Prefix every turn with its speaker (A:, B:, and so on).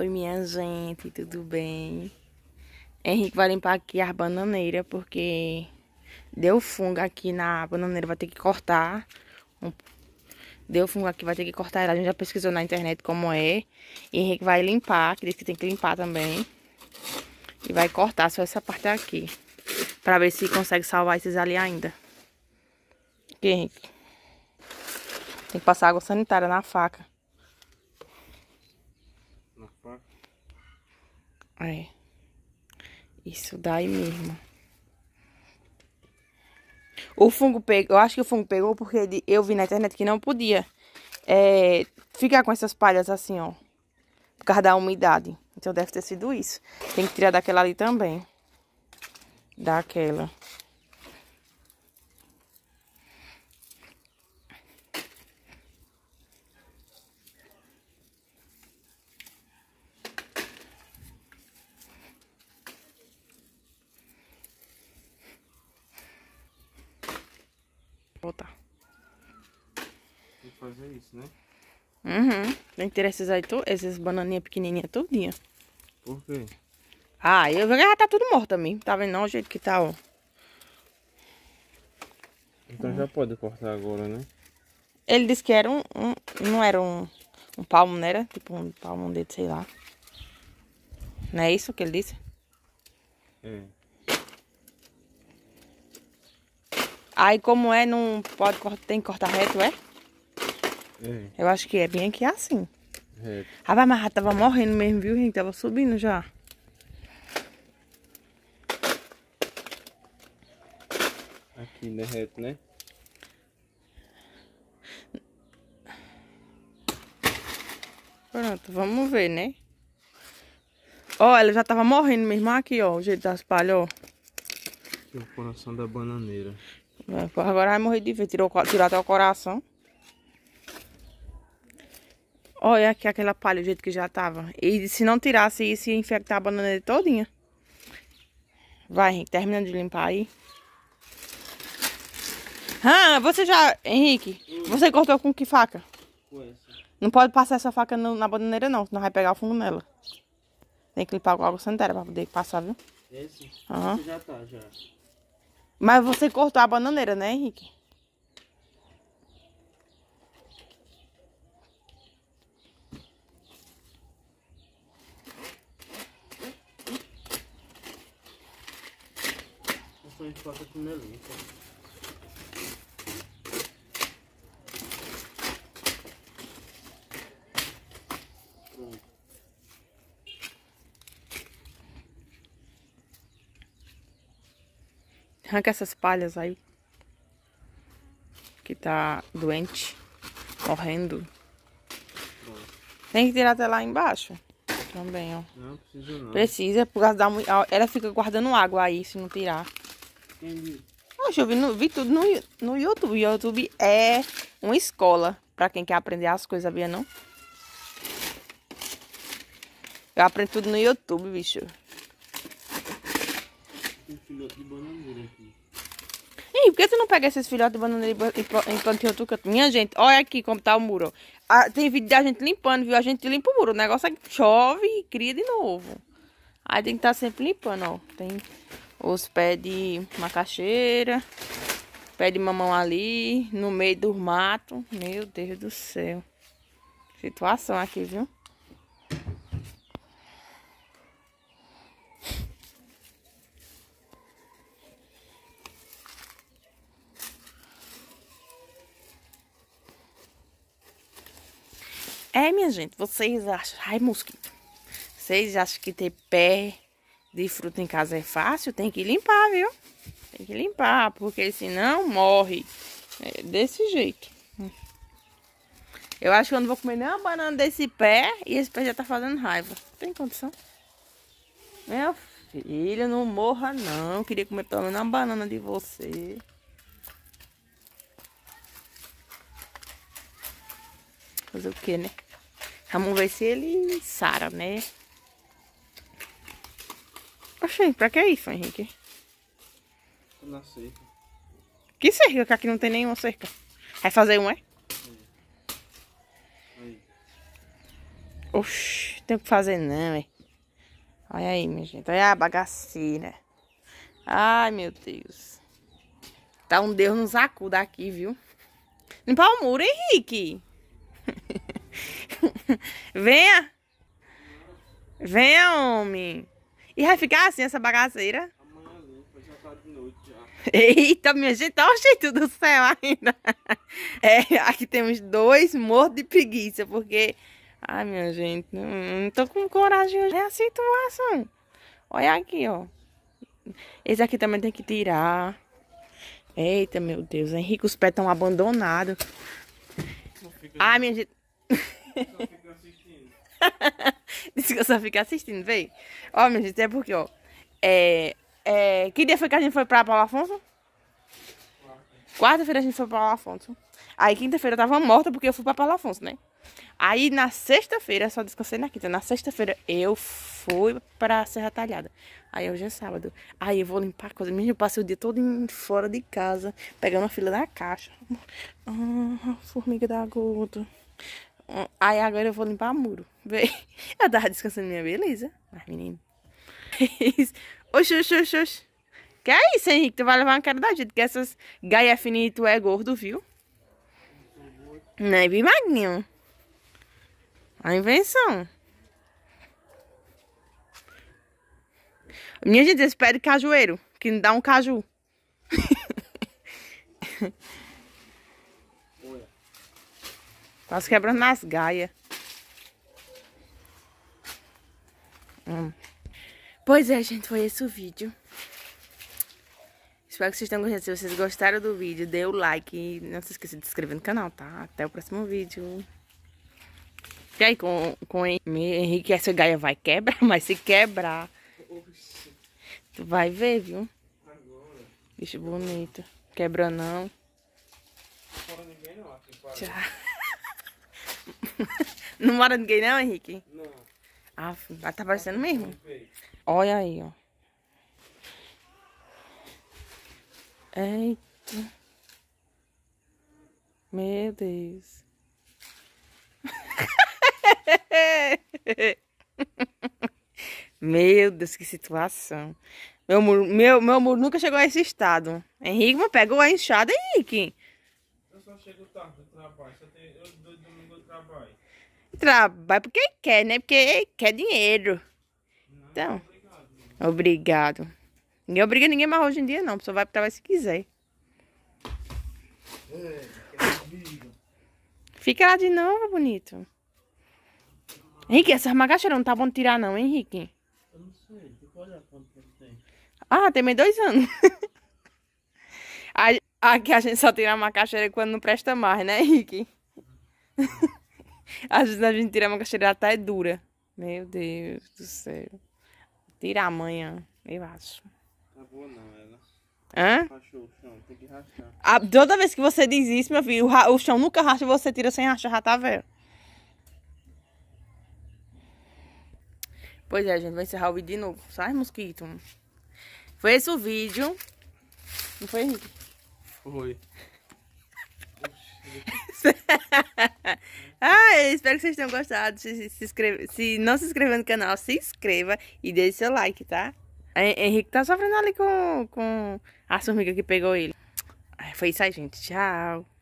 A: Oi, minha gente, tudo bem? Henrique vai limpar aqui as bananeiras, porque deu fungo aqui na bananeira, vai ter que cortar. Deu fungo aqui, vai ter que cortar ela. A gente já pesquisou na internet como é. E Henrique vai limpar, que diz que tem que limpar também. E vai cortar só essa parte aqui, pra ver se consegue salvar esses ali ainda. Aqui, Henrique. Tem que passar água sanitária na faca. É. Isso daí mesmo. O fungo pegou, eu acho que o fungo pegou porque eu vi na internet que não podia é, ficar com essas palhas assim, ó. Por causa da umidade. Então deve ter sido isso. Tem que tirar daquela ali também. Daquela. Voltar. Tem que fazer isso, né? Uhum. Tem que ter esses aí, tu, essas bananinhas pequenininhas todinha. Por quê? Ah, eu já tá tudo morto também. Tá vendo não o jeito que tá, ó. Então já pode cortar agora, né? Ele disse que era um... um não era um, um palmo, não era? Tipo um palmo, um dedo, sei lá. Não é isso que ele disse? É. Aí como é, não pode tem que cortar reto, é? é. Eu acho que é bem aqui assim. Reto. Rapaz, mas tava morrendo mesmo, viu, gente? Tava subindo já. Aqui, né, reto, né? Pronto, vamos ver, né? Ó, ela já tava morrendo mesmo. Aqui, ó, o jeito das palhas, ó. Aqui é o coração da bananeira. É, agora vai morrer de vez. Tirou, tirou até o coração. Olha aqui aquela palha, o jeito que já tava. E se não tirasse isso, ia infectar a banana todinha. Vai, Henrique, terminando de limpar aí. Ah, você já... Henrique, você cortou com que faca? Com essa. Não pode passar essa faca no, na bananeira não, senão vai pegar o fungo nela. Tem que limpar com água sanitária pra poder passar, viu?
B: Esse? Aham. Uhum.
A: já tá, já. Mas você cortou a bananeira, né, Henrique? Eu Estou de faca com melita. Arranca essas palhas aí. Que tá doente. Morrendo. Tem que tirar até lá embaixo. Também, ó. Não precisa não. Precisa, por causa da... Ela fica guardando água aí, se não tirar. Entendi. Poxa, eu vi, no, vi tudo no, no YouTube. O YouTube é uma escola pra quem quer aprender as coisas, sabia não? Eu aprendo tudo no YouTube, bicho esses filhotes de bananeira aqui. Ih, por que tu não pega esses filhotes de bananeira e planta em outro canto? Minha gente, olha aqui como tá o muro. Ah, tem vídeo da gente limpando, viu? A gente limpa o muro. O negócio é que chove e cria de novo. Aí tem que estar tá sempre limpando, ó. Tem os pés de macaxeira, pé de mamão ali, no meio do mato. Meu Deus do céu. Situação aqui, viu? É, minha gente, vocês acham... Ai, mosquito. Vocês acham que ter pé de fruta em casa é fácil? Tem que limpar, viu? Tem que limpar, porque senão morre. É desse jeito. Eu acho que eu não vou comer nem uma banana desse pé e esse pé já tá fazendo raiva. Tem condição? Meu filho, não morra não. Eu queria comer pelo menos uma banana de você. Fazer o que, né? Ramon vai ser ele Sara, né? achei pra que isso, Henrique? Na cerca. Que cerca? Que aqui não tem nenhuma cerca. Vai fazer um, é? Aí. Oxi, tem o que fazer não, é? Olha aí, minha gente. Olha a bagaceira. Ai, meu Deus. Tá um Deus nos acuda aqui, viu? Limpar o muro, Henrique. Venha! Venha, homem! E vai ficar assim essa bagaceira? Eita, minha gente, olha o jeito do céu ainda. É, aqui temos dois mortos de preguiça, porque... Ai, minha gente, não, não tô com coragem hoje. É assim, a situação. Olha aqui, ó. Esse aqui também tem que tirar. Eita, meu Deus, Henrique, os pés estão abandonados. Ai, minha gente... Só fica assistindo. Disse que eu só fico assistindo, vem. Ó, minha gente, é porque, ó. É, é, que dia foi que a gente foi pra Paulo Afonso? Quarta-feira a gente foi pra Paulo Afonso. Aí quinta-feira eu tava morta porque eu fui pra Paulo Afonso, né? Aí na sexta-feira, só descansei na quinta. Na sexta-feira eu fui pra Serra Talhada. Aí hoje é sábado. Aí eu vou limpar a coisa. Mesmo eu passei o dia todo em, fora de casa, pegando a fila da caixa. Ah, formiga da gota. É, aí agora eu vou limpar muro. Vê? Eu tava descansando minha beleza. Mas, menino. Oxi, oxi, oxi, oxi. Que é isso, Henrique? Tu vai levar uma cara da gente, que essas gaia finito tu é gordo, viu? Não é bem magrinho. É A invenção. Minha gente, eles de cajueiro, que não dá um caju. Nós tá quebrando nas gaias. Hum. Pois é, gente, foi esse o vídeo. Espero que vocês tenham gostado. Se vocês gostaram do vídeo, dê o like. E não se esqueça de se inscrever no canal, tá? Até o próximo vídeo. E aí, com, com Henrique, essa gaia vai quebrar, mas se quebrar... Oxi. Tu vai ver, viu? Agora. Bicho bonito. Quebra não. Fora ninguém não aqui, Tchau. não mora ninguém não, Henrique? Não. Ah, tá aparecendo mesmo? Olha aí, ó. Eita. Meu Deus. Meu Deus, que situação. Meu muro, meu, meu amor nunca chegou a esse estado. Henrique, pegou a enxada, Henrique. Eu só chego tarde do trabalho. Só tenho, eu, trabalho, trabalho porque quer, né? Porque quer dinheiro. Não, então, obrigado. obrigado. Ninguém obriga ninguém mais hoje em dia, não. A pessoa vai pro trabalho se quiser. É, Fica lá de novo, bonito. Henrique, essas magacheiras não tá bom de tirar, não, hein, Henrique? Eu não sei. Tem que olhar tem. Ah, tem mais dois anos. Aqui a gente só tira a macaxeira quando não presta mais, né, Henrique? Às vezes a gente tira a cheira, até tá, dura. Meu Deus do céu. Tira amanhã, eu acho. Tá boa não, ela. Hã? Rachou o chão, tem que rachar. A, toda vez que você diz isso, meu filho, o, o chão nunca racha e você tira sem rachar, já tá velho. Pois é, gente, vai encerrar o vídeo de novo. Sai, mosquito. Foi esse o vídeo. Não foi, Henrique? Foi. ah, espero que vocês tenham gostado. Se, se, inscreve, se não se inscrever no canal, se inscreva e deixe seu like, tá? É, Henrique tá sofrendo ali com, com a formiga que pegou ele. Foi isso aí, gente. Tchau.